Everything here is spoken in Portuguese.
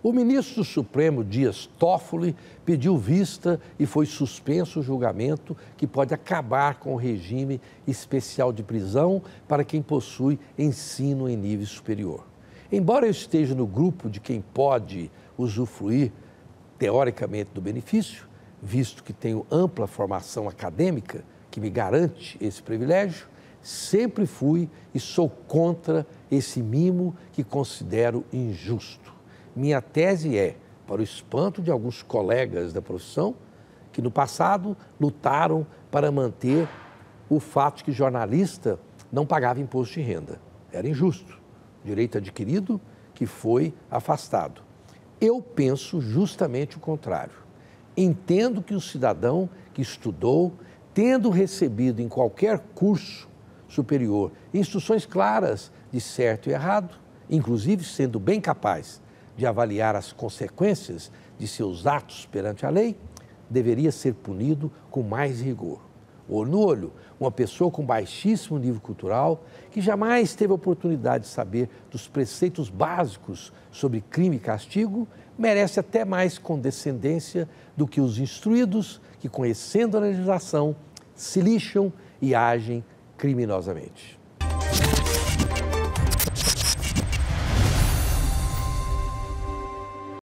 O ministro do Supremo Dias Toffoli pediu vista e foi suspenso o julgamento que pode acabar com o regime especial de prisão para quem possui ensino em nível superior. Embora eu esteja no grupo de quem pode usufruir teoricamente do benefício, visto que tenho ampla formação acadêmica que me garante esse privilégio, sempre fui e sou contra esse mimo que considero injusto. Minha tese é, para o espanto de alguns colegas da profissão, que no passado lutaram para manter o fato que jornalista não pagava imposto de renda. Era injusto. Direito adquirido que foi afastado. Eu penso justamente o contrário. Entendo que o cidadão que estudou, tendo recebido em qualquer curso superior instruções claras de certo e errado, inclusive sendo bem capaz de avaliar as consequências de seus atos perante a lei, deveria ser punido com mais rigor. Olho no olho, uma pessoa com baixíssimo nível cultural que jamais teve oportunidade de saber dos preceitos básicos sobre crime e castigo, merece até mais condescendência do que os instruídos que, conhecendo a legislação, se lixam e agem criminosamente.